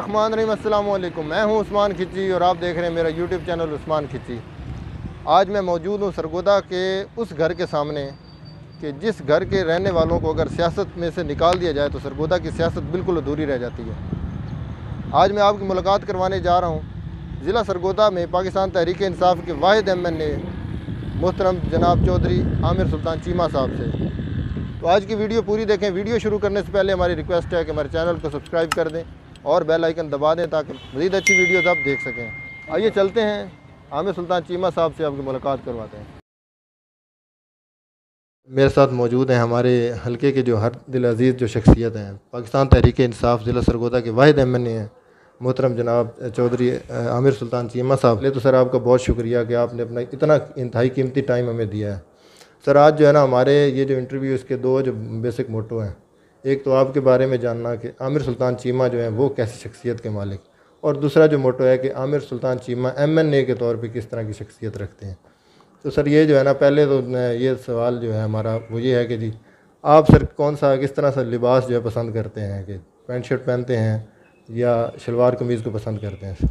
रहमान रहीम अस्सलाम मैं हूं उस्मान खिची और आप देख रहे हैं मेरा यूट्यूब चैनल उस्मान खिची आज मैं मौजूद हूं सरगोदा के उस घर के सामने कि जिस घर के रहने वालों को अगर सियासत में से निकाल दिया जाए तो सरगोदा की सियासत बिल्कुल अधूरी रह जाती है आज मैं आपकी मुलाकात करवाने जा रहा हूँ ज़िला सरगोदा में पाकिस्तान तहरीक इंसाफ के वाद एम एन ए मोहतरम जनाब चौधरी आमिर सुल्तान चीमा साहब से तो आज की वीडियो पूरी देखें वीडियो शुरू करने से पहले हमारी रिक्वेस्ट है कि हमारे चैनल को सब्सक्राइब कर दें और बेल आइकन दबा दें ताकि मज़ीद अच्छी वीडियोज़ आप देख सकें आइए चलते हैं आमिर सुल्तान चीमा साहब से आपकी मुलाकात करवाते हैं मेरे साथ मौजूद हैं हमारे हलके के जो हर दिल अजीज़ जो शख्सियत हैं पाकिस्तान तहरीक इंसाफ ज़िला सरगोदा के वाहिद एम एन ए हैं मोहतरम जनाब चौधरी आमिर सुल्तान चीमा साहब ले तो सर आपका बहुत शुक्रिया कि आपने अपना इतना इंतहाई कीमती टाइम हमें दिया है सर आज जो है ना हमारे ये जो इंटरव्यू इसके दो जो बेसिक मोटो हैं एक तो आपके बारे में जानना कि आमिर सुल्तान चीमा जो है वो कैसी शख्सियत के मालिक और दूसरा जो मोटो है कि Aamir Sultan Cheema M N A के तौर पर किस तरह की शख्सियत रखते हैं तो सर ये जो है ना पहले तो ये सवाल जो है हमारा वो ये है कि जी आप सर कौन सा किस तरह सा लिबास जो है पसंद करते हैं कि पैंट शर्ट पहनते हैं या शलवार कमीज़ को पसंद करते हैं सर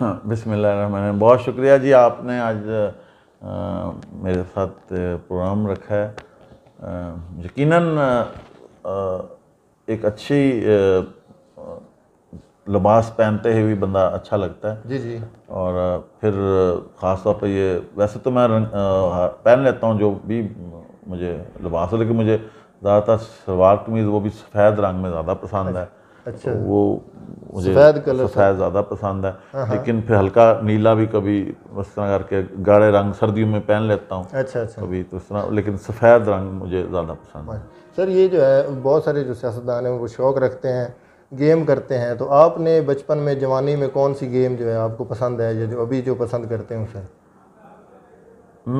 हाँ बिसमिल्ल बहुत शुक्रिया जी आपने आज आ, मेरे साथ प्रोग्राम रखा है यकीनन एक अच्छी लिबास पहनते हुए भी बंदा अच्छा लगता है जी जी और फिर ख़ास तौर पर ये वैसे तो मैं रंग पहन लेता हूँ जो भी मुझे लिबास लेकिन मुझे ज़्यादातर शलवार कमीज़ वो भी सफ़ेद रंग में ज़्यादा पसंद अच्छा। है अच्छा तो वो मुझे सफ़ेद कलर सफ़ेद ज़्यादा पसंद है हाँ, हाँ। लेकिन फिर हल्का नीला भी कभी इस तरह करके गाढ़े रंग सर्दियों में पहन लेता हूँ अच्छा अच्छा कभी तो इस तरह लेकिन सफ़ेद रंग मुझे ज़्यादा पसंद है हाँ। सर ये जो है बहुत सारे जो सियासतदान हैं वो शौक़ रखते हैं गेम करते हैं तो आपने बचपन में जवानी में कौन सी गेम जो है आपको पसंद है या जो अभी जो पसंद करते हैं उसे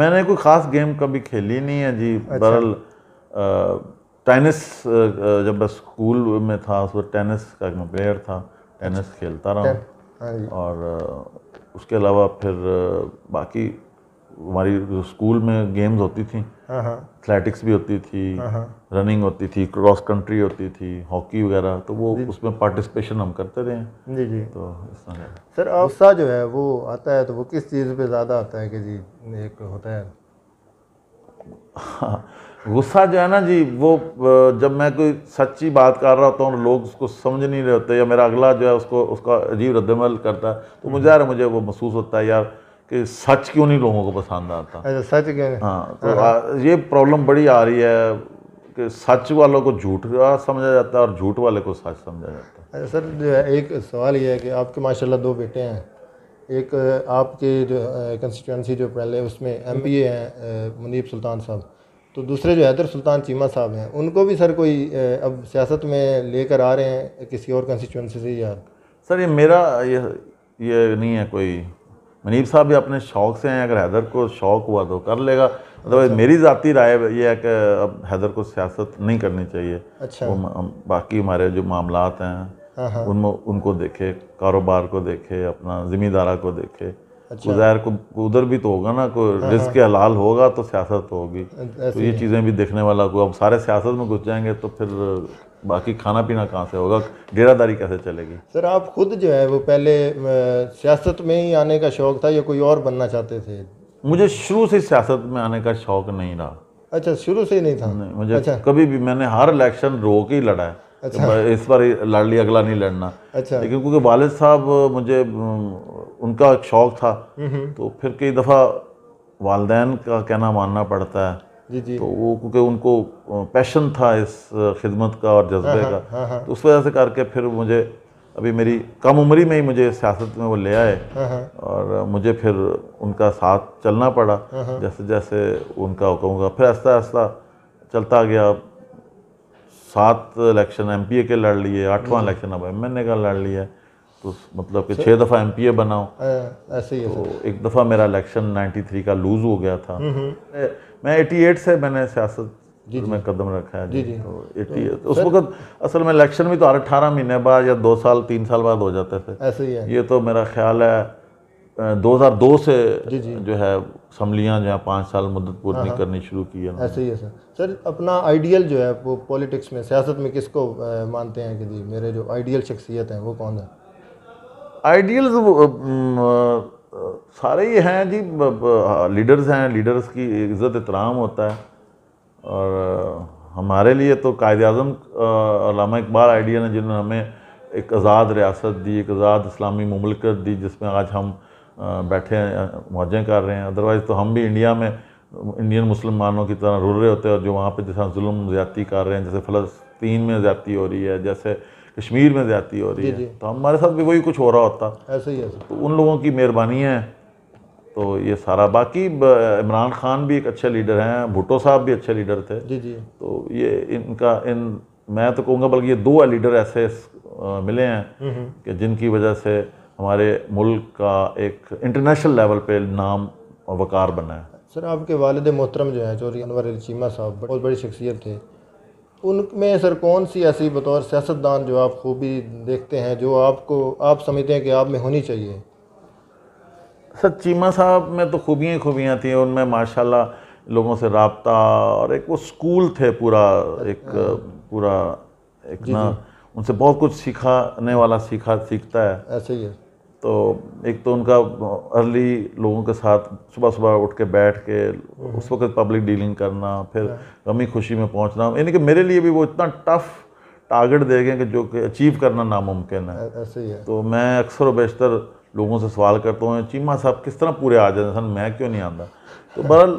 मैंने कोई ख़ास गेम कभी खेली नहीं है जी अच्छा। बरल टेनिस जब मैं स्कूल में था उस वक्त टेनिस का मैं प्लेयर था टेनिस अच्छा। खेलता रहा हाँ और उसके अलावा फिर बाकी हमारी स्कूल में गेम्स होती थी एथलेटिक्स हाँ, हाँ। भी होती थी रनिंग होती थी क्रॉस कंट्री होती थी हॉकी वगैरह तो वो उसमें पार्टिसिपेशन हम करते रहे जी जी तो इस सर अवसा जो है वो आता है तो वो किस चीज़ पे ज़्यादा आता है कि जी एक होता है गुस्सा जो है ना जी वो जब मैं कोई सच्ची बात कर रहा होता हूँ लोग उसको समझ नहीं रहे होते या मेरा अगला जो है उसको उसका अजीब रद्दमल करता है तो मुझे यार मुझे वो महसूस होता है यार कि सच क्यों नहीं लोगों को पसंद आता अच्छा सच क्या हाँ तो आ, ये प्रॉब्लम बड़ी आ रही है कि सच वालों को झूठ समझा जाता है और झूठ वाले को सच समझा जाता है अच्छा सर एक सवाल ये है कि आपके माशाल्लाह दो बेटे हैं एक आपके जो कंस्टिट्यूंसी जो पहले उसमें एम पी ए हैं मुनीब सुल्तान साहब तो दूसरे जो हैदर सुल्तान चीमा साहब हैं उनको भी सर कोई अब सियासत में लेकर आ रहे हैं किसी और कंस्टिट्यूंसी से या सर ये मेरा ये ये नहीं है कोई मनीब साहब भी अपने शौक़ से हैं अगर हैदर को शौक़ हुआ तो कर लेगा मतलब मेरी ज़ाती राय ये है कि अब हैदर को सियासत नहीं करनी चाहिए अच्छा वो बाकी हमारे जो मामला हैं हाँ, हाँ। उनमें उनको देखे कारोबार को देखे अपना ज़िम्मेदारा को देखे अच्छा। को उधर भी तो होगा ना कोई हाँ, रिस्क हाँ। के हलाल होगा तो सियासत तो होगी तो ये चीज़ें भी देखने वाला को अब सारे सियासत में घुस जाएंगे तो फिर बाकी खाना पीना कहाँ से होगा डेरादारी कैसे चलेगी सर आप खुद जो है वो पहले सियासत में ही आने का शौक़ था या कोई और बनना चाहते थे मुझे शुरू से सियासत में आने का शौक़ नहीं रहा अच्छा शुरू से ही नहीं था नहीं मुझे अच्छा। कभी भी मैंने हर इलेक्शन रोक ही लड़ा है अच्छा। इस बार लड़ लिया अगला नहीं लड़ना अच्छा लेकिन क्योंकि वालिद साहब मुझे उनका एक शौक था तो फिर कई दफ़ा वालदेन का कहना मानना पड़ता है जी जी तो वो क्योंकि उनको पैशन था इस खिदमत का और जज्बे हाँ, हाँ, का हाँ, हाँ। तो उस वजह से करके फिर मुझे अभी मेरी कम उम्री में ही मुझे सियासत में वो ले आए हाँ, और मुझे फिर उनका साथ चलना पड़ा जैसे जैसे उनका कहूँगा फिर आस्ता आस्ता चलता गया सात इलेक्शन एम के लड़ लिए आठवां हम्म। इलेक्शन अब एम का लड़ लिया तो मतलब कि छः दफ़ा एम पी बनाओ ऐसे ही तो एक दफ़ा मेरा इलेक्शन 93 का लूज़ हो गया था हम्म, हम्म। मैं 88 से मैंने सियासत में कदम रखा है जी जी तो तो, उस वक्त असल में इलेक्शन भी तो अठारह महीने बाद या दो साल तीन साल बाद हो जाते थे ऐसे ही है ये तो मेरा ख्याल है 2002 से जी जी जो है समलियाँ जो है पाँच साल मदद पूरी हाँ, हाँ, करनी शुरू की है ऐसे ही है सर सर अपना आइडियल जो है वो पॉलिटिक्स में सियासत में किसको मानते हैं कि जी मेरे जो आइडियल शख्सियत हैं वो कौन है आइडियल्स सारे ही हैं जी लीडर्स हैं लीडर्स की इज़्ज़त इतराम होता है और हमारे लिए तो कायद अजम इकबाल आइडियल हैं जिन्होंने हमें एक आज़ाद रियासत दी एक आज़ाद इस्लामी ममलकत दी जिसमें आज हम बैठे हैं मौजें कर रहे हैं अदरवाइज़ तो हम भी इंडिया में इंडियन मुसलमानों की तरह रुल रहे होते हैं और जो वहाँ पर जैसा म ज़्यादती कर रहे हैं जैसे फ़लस्तीन में ज़्यादती हो रही है जैसे कश्मीर में ज़्यादती हो रही है तो हमारे साथ भी वही कुछ हो रहा होता ऐसे ही ऐसे तो उन लोगों की मेहरबानी है तो ये सारा बाकी इमरान खान भी एक अच्छे लीडर हैं भुटो साहब भी अच्छे लीडर थे जी जी तो ये इनका इन मैं तो कहूँगा बल्कि ये दो लीडर ऐसे मिले हैं हम्म, हम्म। कि जिनकी वजह से हमारे मुल्क का एक इंटरनेशनल लेवल पे नाम और वकार बना है सर आपके वालद मोहतरम जो हैं चौधरी अनवर चीमा साहब बहुत बड़ी शख्सियत थे उनमें सर कौन सी ऐसी बतौर सियासतदान जो आप खूबी देखते हैं जो आपको आप समझते हैं कि आप में होनी चाहिए सर चीमा साहब में तो खूबियाँ ही खूबियाँ थी उनमें माशाल्लाह लोगों से रबता और एक वो स्कूल थे पूरा एक हाँ। पूरा एक ना उनसे बहुत कुछ सीखाने वाला सीखा सीखता है ऐसे ही है तो एक तो उनका अर्ली लोगों के साथ सुबह सुबह उठ के बैठ के हम्म। उस वक्त पब्लिक डीलिंग करना फिर हाँ। गमी खुशी में पहुंचना यानी कि मेरे लिए भी वो इतना टफ टारगेट दे गए कि जो कि अचीव करना नामुमकिन है ऐसे ही है तो मैं अक्सर व बेशतर लोगों से सवाल करता हूँ चीमा साहब किस तरह पूरे आ जाते सर मैं क्यों नहीं आता तो बहरहाल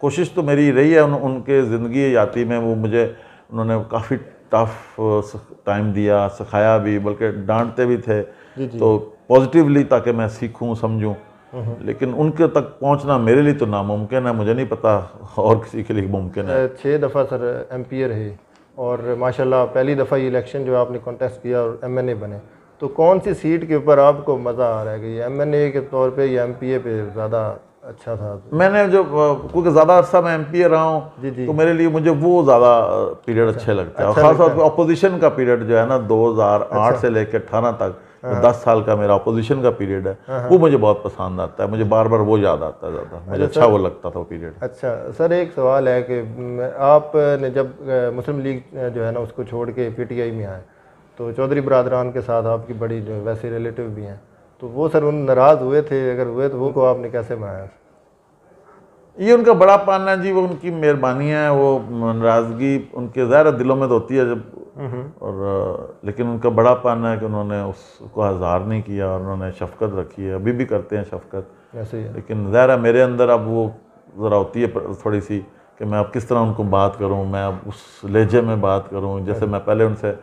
कोशिश तो मेरी रही है उन, उनके ज़िंदगी याती में वो मुझे उन्होंने काफ़ी टफ टाइम दिया सिखाया भी बल्कि डांटते भी थे जी जी। तो पॉजिटिवली ताकि मैं सीखूं समझूं हम्म। लेकिन उनके तक पहुंचना मेरे लिए तो नामुमकिन है मुझे नहीं पता और किसी के लिए मुमकिन है छः दफ़ा सर एम रहे और माशाल्लाह पहली दफ़ा ये इलेक्शन जो आपने कॉन्टेस्ट किया और एम बने तो कौन सी सीट के ऊपर आपको मज़ा आ रहा है कि एम एन ए के तौर पर या एम पी ए पे ज़्यादा अच्छा था मैंने जो क्योंकि ज़्यादा अर्सा मैं एम पी ए रहा हूँ तो मेरे लिए मुझे वो ज़्यादा पीरियड अच्छा। अच्छे लगते हैं ख़ासतौर पर अपोजिशन का पीरियड जो है ना दो हज़ार आठ अच्छा। से लेकर अठारह तक तो दस साल का मेरा अपोजिशन का पीरियड है हाँ, हाँ। वो मुझे बहुत पसंद आता है मुझे बार बार वो याद आता ज़्यादा मुझे अच्छा, अच्छा वो लगता था वो पीरियड अच्छा सर एक सवाल है कि आपने जब मुस्लिम लीग जो है ना उसको छोड़ के पी में आए तो चौधरी बरदरान के साथ आपकी बड़ी जो वैसे रिलेटिव भी हैं तो वो सर उन नाराज़ हुए थे अगर हुए तो वो को आपने कैसे मनाया ये उनका बड़ा पाना जी वो उनकी मेहरबानी है वो नाराजगी उनके ज़ाहिर दिलों में तो होती है जब और लेकिन उनका बड़ा पाना है कि उन्होंने उसको हज़ार नहीं किया और उन्होंने शफकत रखी है अभी भी करते हैं शफकत ऐसे ही है। लेकिन ज़ाहिर मेरे अंदर अब वो ज़रा होती है थोड़ी सी कि मैं अब किस तरह उनको बात करूँ मैं अब उस लहजे में बात करूँ जैसे मैं पहले उनसे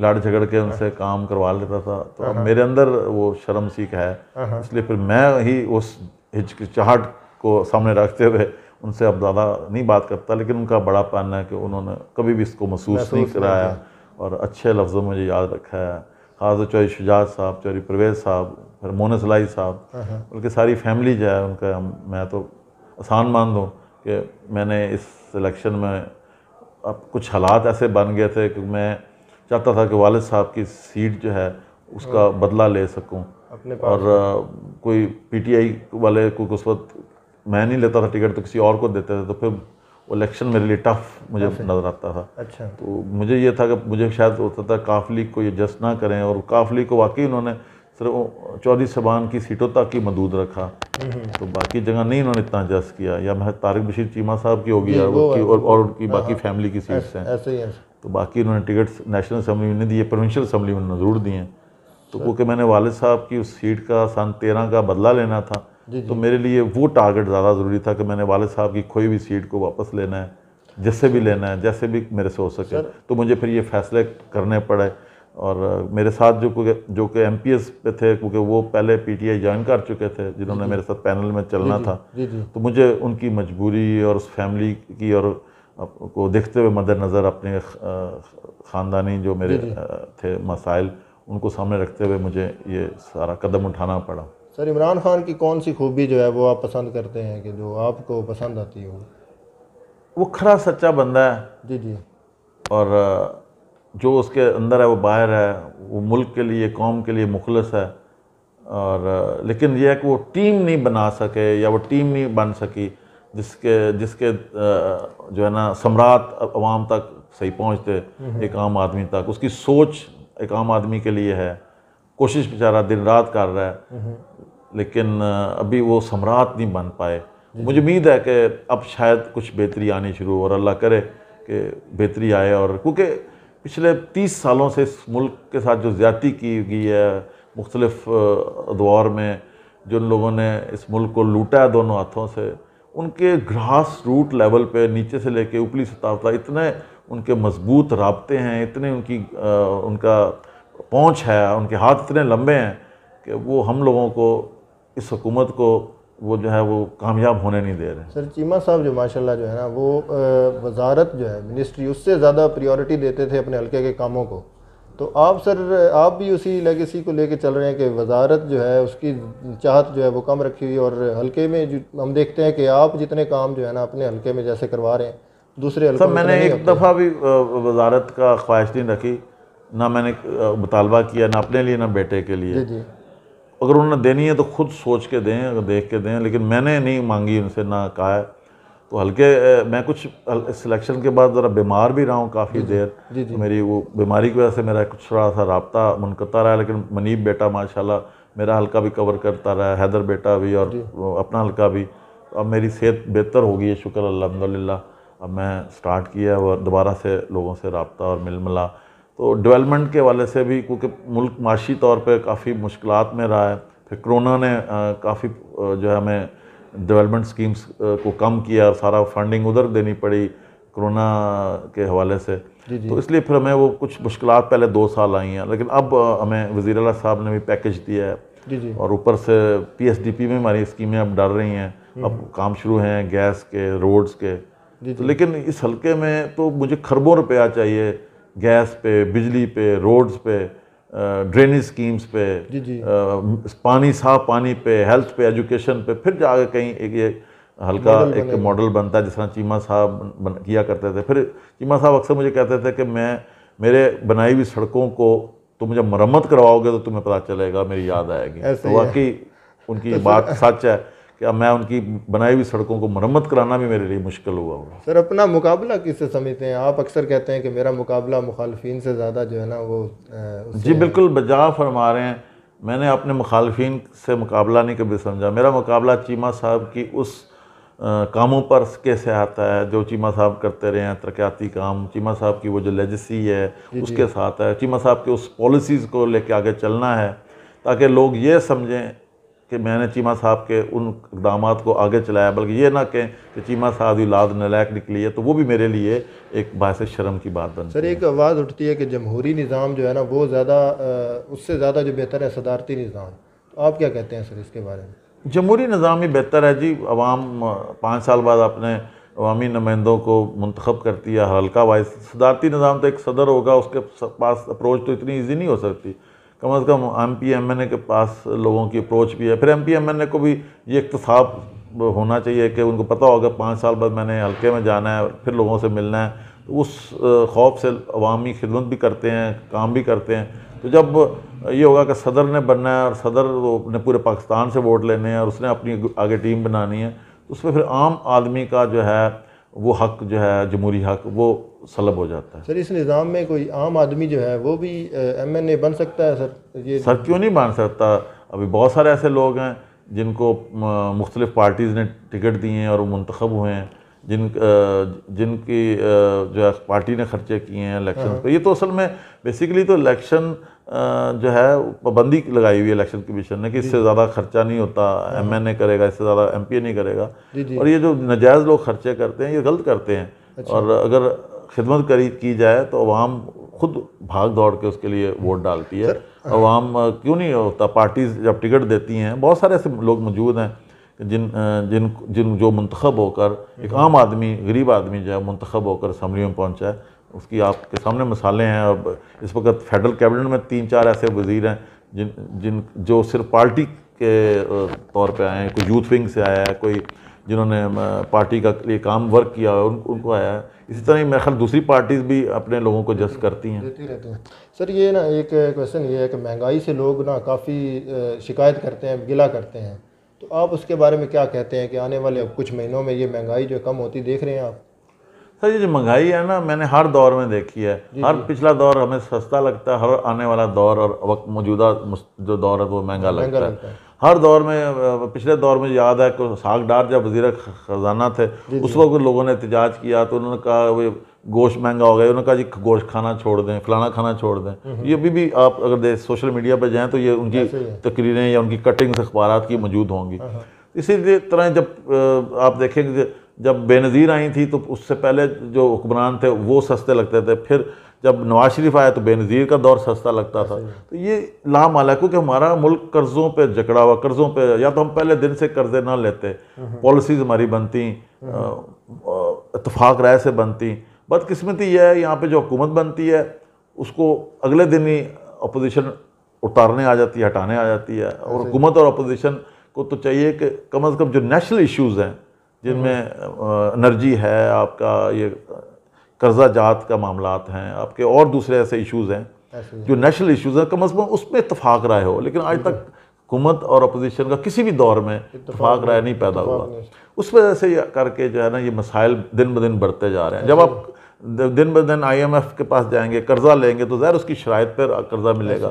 लड़ झगड़ के उनसे काम करवा लेता था तो अब हाँ। मेरे अंदर वो शर्म सीख है हाँ, हाँ। इसलिए फिर मैं ही उस हिचकिचाहट को सामने रखते हुए उनसे अब ज़्यादा नहीं बात करता लेकिन उनका बड़ा पाना है कि उन्होंने कभी भी इसको महसूस नहीं कराया और अच्छे लफ्ज़ों में याद रखा है खास चौरी शुजात साहब चौरी परवेज साहब फिर मोनस साहब हाँ, हाँ। उनकी सारी फैमिली जो है उनका मैं तो आसान मान दूँ कि मैंने इस सिलेक्शन में अब कुछ हालात ऐसे बन गए थे कि मैं चाहता था कि वालद साहब की सीट जो है उसका हाँ। बदला ले सकूं और कोई पीटीआई वाले को उस वक्त मैं नहीं लेता था टिकट तो किसी और को देते थे तो फिर इलेक्शन मेरे लिए टफ मुझे अच्छा। नज़र आता था अच्छा तो मुझे ये था कि मुझे शायद होता था काफ लीग को ये जस्ट ना करें और काफ लीग को वाकई उन्होंने सिर्फ चौधरी सबान की सीटों तक ही मदूद रखा हम्म। तो बाकी जगह नहीं उन्होंने इतना जस्ट किया या मैं तारिक बशीर चीमा साहब की होगी और, और उनकी हाँ, बाकी फैमिली हाँ। की सीट्स हैं तो बाकी उन्होंने टिकट्स नेशनल असम्बली में नहीं दिए प्रोविंशियल असम्बली में ज़रूर दिए तो अच्छा। क्योंकि मैंने वालद साहब की उस सीट का सन तेरह का बदला लेना था तो मेरे लिए वो टारगेट ज़्यादा ज़रूरी था कि मैंने वाले साहब की कोई भी सीट को वापस लेना है जैसे भी लेना है जैसे भी मेरे से हो सके तो मुझे फिर ये फैसले करने पड़े और मेरे साथ जो जो कि एम पे थे क्योंकि वो पहले पीटीआई ज्वाइन कर चुके थे जिन्होंने मेरे साथ पैनल में चलना था तो मुझे उनकी मजबूरी और उस फैमिली की और को देखते हुए मद्दनज़र अपने ख़ानदानी जो मेरे थे मसाइल उनको सामने रखते हुए मुझे ये सारा कदम उठाना पड़ा सर इमरान खान की कौन सी खूबी जो है वो आप पसंद करते हैं कि जो आपको पसंद आती हो वो खरा सच्चा बंदा है जी जी और जो उसके अंदर है वो बाहर है वो मुल्क के लिए कौम के लिए मुखलस है और लेकिन यह है कि वो टीम नहीं बना सके या वो टीम नहीं बन सकी जिसके जिसके जो है ना सम्राट आवाम तक सही पहुँचते हम्म। एक आम आदमी तक उसकी सोच एक आम आदमी के लिए है कोशिश बेचारा दिन रात कर रहा है हम्म। लेकिन अभी वो सम्राट नहीं बन पाए मुझे उम्मीद है कि अब शायद कुछ बेहतरी आनी शुरू हो और अल्लाह करे कि बेहतरी आए और क्योंकि पिछले तीस सालों से इस मुल्क के साथ जो ज़्यादी की गई है मुख्तलफ़ दौर में जिन लोगों ने इस मुल्क को लूटा है दोनों हाथों से उनके ग्रास रूट लेवल पे नीचे से लेके ऊपरी सतह तक इतने उनके मजबूत रबते हैं इतने उनकी आ, उनका पहुंच है उनके हाथ इतने लंबे हैं कि वो हम लोगों को इस हुकूमत को वो जो है वो कामयाब होने नहीं दे रहे सर चीमा साहब जो माशाल्लाह जो है ना वो वजारत जो है मिनिस्ट्री उससे ज़्यादा प्रायोरिटी देते थे अपने हल्के के कामों को तो आप सर आप भी उसी लेगेसी को लेके चल रहे हैं कि वजारत जो है उसकी चाहत जो है वो कम रखी हुई और हल्के में हम देखते हैं कि आप जितने काम जो है ना अपने हल्के में जैसे करवा रहे हैं दूसरे हल्के सर मैंने एक दफ़ा भी वजारत का ख्वाहिश नहीं रखी ना मैंने मुतालबा किया ना अपने लिए ना बेटे के लिए अगर उन्होंने देनी है तो खुद सोच के दें अगर देख के दें लेकिन मैंने नहीं मांगी उनसे ना कहा है तो हल्के मैं कुछ सिलेक्शन के बाद ज़रा बीमार भी रहा हूँ काफ़ी देर जी, जी, तो मेरी वो बीमारी की वजह से मेरा कुछ थोड़ा सा रबता मुनकता रहा लेकिन मनीब बेटा माशाल्लाह मेरा हल्का भी कवर करता रहा हैदर बेटा भी और अपना हल्का भी तो अब मेरी सेहत बेहतर हो गई है शुक्र अलहमदिल्ला अब मैं स्टार्ट किया और दोबारा से लोगों से रबता और मिल मिला तो डेवलपमेंट के वाले से भी क्योंकि मुल्क माशी तौर पे काफ़ी मुश्किल में रहा है फिर कोरोना ने काफ़ी जो है हमें डेवलपमेंट स्कीम्स को कम किया और सारा फंडिंग उधर देनी पड़ी कोरोना के हवाले से जी जी। तो इसलिए फिर हमें वो कुछ मुश्किल पहले दो साल आई हैं लेकिन अब हमें वज़ी अला साहब ने भी पैकेज दिया है जी जी। और ऊपर से पीएसडीपी में हमारी स्कीमें अब डर रही हैं हम्म। अब काम शुरू हैं गैस के रोड्स के जी जी। तो लेकिन इस हलके में तो मुझे खरबों रुपया चाहिए गैस पे बिजली पे रोड्स पे ड्रेनेज स्कीम्स पे जी जी। आ, पानी साफ पानी पे हेल्थ पे एजुकेशन पे फिर जाके कहीं एक ये हल्का एक मॉडल बनता है जिस तरह चीमा साहब किया करते थे फिर चीमा साहब अक्सर मुझे कहते थे कि मैं मेरे बनाई हुई सड़कों को तो मुझे मरम्मत करवाओगे तो तुम्हें पता चलेगा मेरी याद आएगी तो वाकई उनकी तो बात सच है क्या मैं उनकी बनाई हुई सड़कों को मरम्मत कराना भी मेरे लिए मुश्किल हुआ होगा सर अपना मुकाबला किससे समझते हैं आप अक्सर कहते हैं कि मेरा मुकाबला मुखालफी से ज़्यादा जो है ना वो जी बिल्कुल बजा फरमा रहे हैं मैंने अपने मुखालफी से मुकाबला नहीं कभी समझा मेरा मुकाबला चीमा साहब की उस कामों पर कैसे आता है जो चीमा साहब करते रहे हैं तरक्याती काम चीमा साहब की वो जो लेजसी है उसके साथ है चीमा साहब के उस पॉलिसीज़ को लेके आगे चलना है ताकि लोग ये समझें कि मैंने चीमा साहब के उन इकदाम को आगे चलाया बल्कि ये ना कहें कि चीमा साहब की लाद नलायक निकली है तो वो भी मेरे लिए एक बास शर्म की बात बन सर एक आवाज़ उठती है कि जमहूरी निज़ाम जो है ना वो ज़्यादा उससे ज़्यादा जो बेहतर है सदारती निज़ाम तो आप क्या कहते हैं सर इसके बारे में जमहूरी निज़ाम ही बेहतर है जी आवाम पाँच साल बाद अपने अवामी नुमाइंदों को मंतखब करती है हल्का वाइज सदारती निज़ाम तो एक सदर होगा उसके पास अप्रोच तो इतनी ईजी नहीं हो सकती कम अज़ कम M P M N A के पास लोगों की अप्रोच भी है फिर M P M N A को भी ये इकतसाब होना चाहिए कि उनको पता होगा पाँच साल बाद मैंने हल्के में जाना है फिर लोगों से मिलना है तो उस खौफ से अवामी खिदमत भी करते हैं काम भी करते हैं तो जब ये होगा कि सदर ने बनना है और सदर ने पूरे पाकिस्तान से वोट लेने हैं और उसने अपनी आगे टीम बनानी है तो उसमें फिर आम आदमी का जो है वो हक जो है जमहूरी हक वो सलब हो जाता है सर इस निज़ाम में कोई आम आदमी जो है वो भी एम एन ए बन सकता है सर ये सर क्यों नहीं बन सकता अभी बहुत सारे ऐसे लोग हैं जिनको मुख्तलिफ़ पार्टीज़ ने टिकट दिए हैं और मंतखब हुए हैं जिन जिनकी जो है पार्टी ने खर्चे किए हैं इलेक्शन हाँ। पर ये तो असल में बेसिकली तो इलेक्शन जो है पाबंदी लगाई हुई है इलेक्शन कमीशन ने कि इससे ज़्यादा खर्चा नहीं होता एम एन ए करेगा इससे ज़्यादा एम पी ए नहीं करेगा और ये जो नजायज़ लोग खर्चे करते हैं ये गलत करते हैं अच्छा। और अगर खिदमत करी की जाए तो अवाम खुद भाग दौड़ के उसके लिए वोट हम्म। डालती है अवाम क्यों नहीं होता पार्टीज जब टिकट देती हैं बहुत सारे ऐसे लोग मौजूद हैं जिन जिन जिन जो मंतखब होकर एक हम्म। आम आदमी गरीब आदमी जो है मंतखब होकर असम्बली में पहुँचा है उसकी आपके सामने मिसालें हैं अब इस वक्त फेडरल कैबिनेट में तीन चार ऐसे वजीर हैं जिन जिन जो सिर्फ पार्टी के तौर पे आए हैं कोई यूथ विंग से आया है कोई जिन्होंने पार्टी का लिए काम वर्क किया है उन, उनको आया है इसी तरह मेरा ख्याल दूसरी पार्टीज भी अपने लोगों को जस्ट करती हैं देती रहती हैं सर ये ना एक क्वेश्चन ये है कि महंगाई से लोग ना काफ़ी शिकायत करते हैं गिला करते हैं तो आप उसके बारे में क्या कहते हैं कि आने वाले अब कुछ महीनों में ये महंगाई जो कम होती देख रहे हैं आप सर ये जो महंगाई है ना मैंने हर दौर में देखी है जी हर जी। पिछला दौर हमें सस्ता लगता है हर आने वाला दौर और वक्त मौजूदा जो दौर है वो महंगा लगता है हर दौर में पिछले दौर में याद है कि साग डार जब वजीर खजाना थे उस वक्त लोगों ने एहतजाज किया तो उन्होंने कहा वो गोश्त महंगा हो गया उन्होंने कहा जी गोश्त खाना छोड़ दें फलाना खाना छोड़ दें ये अभी भी आप अगर देख सोशल मीडिया पर जाएँ तो ये उनकी तकरीरें या उनकी कटिंग्स अखबार की मौजूद होंगी हाँ, हाँ। इसी तरह जब आप देखेंगे जब बेनज़ीर आई थी तो उससे पहले जो हुक्मरान थे वो सस्ते लगते थे फिर जब नवाज शरीफ आया तो बेनज़ीर का दौर सस्ता लगता था तो ये लामाला क्योंकि हमारा मुल्क कर्ज़ों पे जकड़ा हुआ कर्ज़ों पे या तो हम पहले दिन से कर्ज़े ना लेते हम्म। पॉलिसीज़ हमारी बनती हम्म। इतफाक़ राय से बनती बदकस्मती यह है यहाँ पर जो हुकूमत बनती है उसको अगले दिन ही अपोजिशन उतारने आ जाती है हटाने आ जाती है और हुकूमत और अपोजिशन को तो चाहिए कि कम अज़ कम जो नेशनल इशूज़ हैं जिनमें एनर्जी हम्म। है आपका ये कर्जा जात का मामला हैं आपके और दूसरे ऐसे इशूज़ हैं जो नेशनल इशूज़ हैं कम अज़ कम उसमें इतफाक राय हो लेकिन आज तक हुकूमत और अपोजिशन का किसी भी दौर में इतफाक राय नहीं पैदा हुआ उस वजह से करके जो है ना ये मसाइल दिन ब दिन बढ़ते जा रहे हैं जब आप दिन ब दिन आईएमएफ के पास जाएंगे कर्जा लेंगे तो ज़ाहिर उसकी शराय पर कर्जा मिलेगा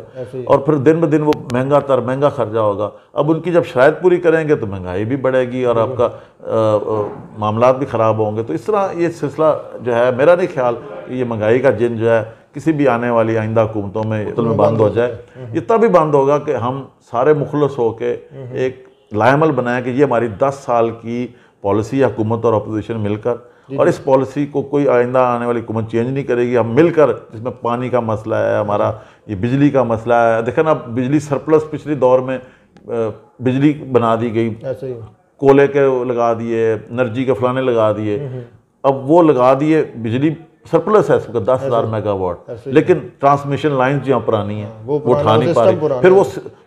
और फिर दिन ब दिन वो महंगा तर महंगा खर्चा होगा अब उनकी जब शराय पूरी करेंगे तो महंगाई भी बढ़ेगी और आपका मामला भी ख़राब होंगे तो इस तरह ये सिलसिला जो है मेरा नहीं ख्याल कि ये महंगाई का जिन जो है किसी भी आने वाली आइंदा हुकूमतों में तो बंद हो जाए हम्म, हम्म। इतना भी बंद होगा कि हम सारे मुखलस के हम्म, एक लायमल बनाएं कि ये हमारी दस साल की पॉलिसी हुकूमत और अपोजिशन मिलकर और इस पॉलिसी को कोई आइंदा आने वाली हुकूमत चेंज नहीं करेगी हम मिलकर इसमें पानी का मसला है हमारा ये बिजली का मसला है देखें ना बिजली सरप्लस पिछले दौर में बिजली बना दी गई कोले के लगा दिए एनर्जी के फलाने लगा दिए हम्म, हम्म। अब वो लगा दिए बिजली सरप्लस है इसका दस हज़ार मेगावाट लेकिन ट्रांसमिशन लाइन जहाँ पुरानी है हाँ, वो उठा नहीं पा रही फिर वो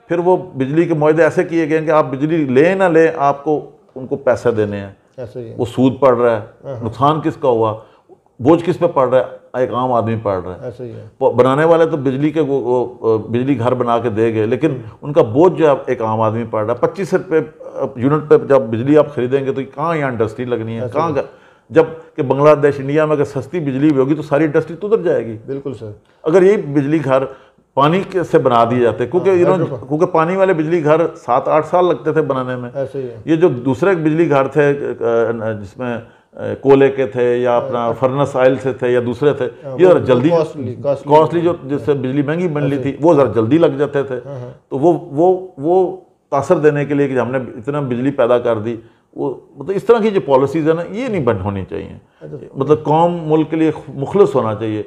फिर वो बिजली के माहे ऐसे किए गए कि आप बिजली लें ना लें आपको उनको पैसे देने हैं वो सूद पड़ रहा है हाँ, हाँ। नुकसान किसका हुआ बोझ किस पे पड़ रहा है एक आम आदमी पड़ रहा है, है। बनाने वाले तो बिजली के वो, वो बिजली घर बना के दे गए लेकिन हम्म। उनका बोझ जो है एक आम आदमी पड़ रहा है पच्चीस रुपये यूनिट पे जब बिजली आप खरीदेंगे तो कहाँ यहाँ इंडस्ट्री लगनी है कहाँ जब कि बांग्लादेश इंडिया में अगर सस्ती बिजली भी होगी तो सारी इंडस्ट्री तो उधर जाएगी बिल्कुल सर अगर यही बिजली घर पानी से बना दिए जाते क्योंकि हाँ, इन्होंने क्योंकि पानी वाले बिजली घर सात आठ साल लगते थे बनाने में ऐसे ही ये जो दूसरे बिजली घर थे जिसमें कोले के थे या अपना फर्नस हाँ। आयल से थे या दूसरे थे हाँ, ये ज़रा जल्दी कॉस्टली जो जिससे बिजली महंगी बन ली थी वो ज़रा जल्दी लग जाते थे तो वो वो वो तासर देने के लिए कि हमने इतना बिजली पैदा कर दी वो मतलब इस तरह की जो पॉलिसीज़ है ना ये नहीं बन होनी चाहिए अच्छा। मतलब कौम मुल्क के लिए मुखलस होना चाहिए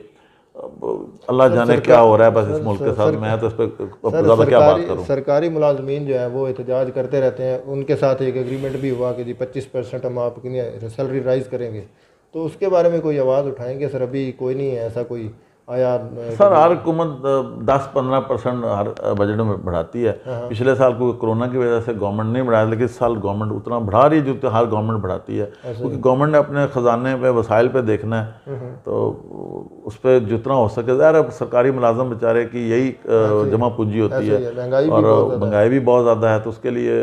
अल्लाह जाने क्या हो रहा है बस इस मुल्क के साथ मैं तो इस पर ज़्यादा क्या बात करूं सरकारी मुलाजमीन जो है वो एहतजाज करते रहते हैं उनके साथ एक एग्रीमेंट भी हुआ कि जी पच्चीस परसेंट हम आपकी सैलरी राइज करेंगे तो उसके बारे में कोई आवाज़ उठाएंगे सर अभी कोई नहीं है ऐसा कोई सर हर हुकूमत दस पंद्रह परसेंट हर बजट में बढ़ाती है हाँ, हाँ। पिछले साल को कोरोना की वजह से गवर्नमेंट नहीं बढ़ाया लेकिन इस साल गवर्नमेंट उतना बढ़ा रही है जितना हर गवर्नमेंट बढ़ाती है क्योंकि गवर्नमेंट ने अपने ख़जाने पे वसाइल पे देखना है हाँ, तो उस पर जितना हो सके ज़ाहिर सरकारी मुलाजम बेचारे की यही जमा पूंजी होती है और महंगाई भी बहुत ज़्यादा है तो उसके लिए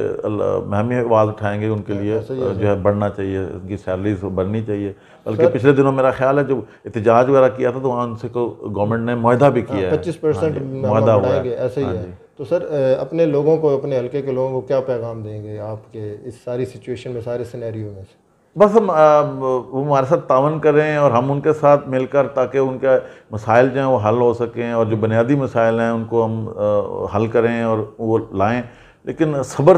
महमी आवाज़ उठाएंगे उनके लिए जो है बढ़ना चाहिए उनकी सैलरीज बढ़नी चाहिए बल्कि पिछले दिनों मेरा ख्याल है जो एहतजाज वगैरह किया था तो वहाँ उनसे को गवर्नमेंट ने मुहिदा भी किया पच्चीस परसेंट हाँ मुहिदा हुआ है ऐसे ही हाँ है तो सर अपने लोगों को अपने हल्के के लोगों को क्या पैगाम देंगे आपके इस सारी सिचुएशन में सारे सिनेरियो में से बस हम वो हमारे साथ तावन करें और हम उनके साथ मिलकर ताकि उनके मसाइल जो हैं वो हल हो सकें और जो बुनियादी मसाइल हैं उनको हम हल करें और वो लाएं लेकिन सब्र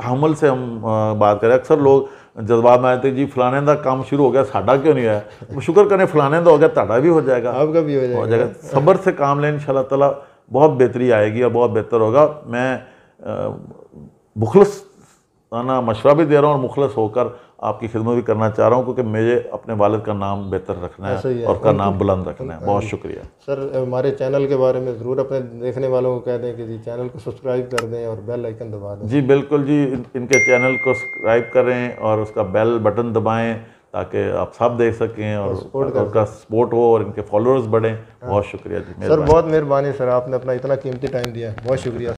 तहमल से हम बात करें अक्सर लोग जज्बात में आते जी फलाने का काम शुरू हो गया साढ़ा क्यों नहीं आया शुक्र करें फलाने का हो गया ताड़ा भी हो जाएगा आपका भी हो जाएगा सबर जाएगा सब्र से काम लें इन ताला बहुत बेहतरी आएगी और बहुत बेहतर होगा मैं मुखलस आना मशवरा भी दे रहा हूँ और मुखलस होकर आपकी खिदमत भी करना चाह रहा हूँ क्योंकि मुझे अपने वालद का नाम बेहतर रखना है, है और का नाम बुलंद रखना है बहुत शुक्रिया सर हमारे चैनल के बारे में ज़रूर अपने देखने वालों को कह दें कि जी चैनल को सब्सक्राइब कर दें और बेल आइकन दबा दें जी बिल्कुल जी इन, इनके चैनल को सब्सक्राइब करें और उसका बेल बटन दबाएँ ताकि आप सब देख सकें और उनका सपोर्ट हो और इनके फॉलोअर्स बढ़ें हाँ। बहुत शुक्रिया जी सर बहुत मेहरबानी सर आपने अपना इतना कीमती टाइम दिया बहुत शुक्रिया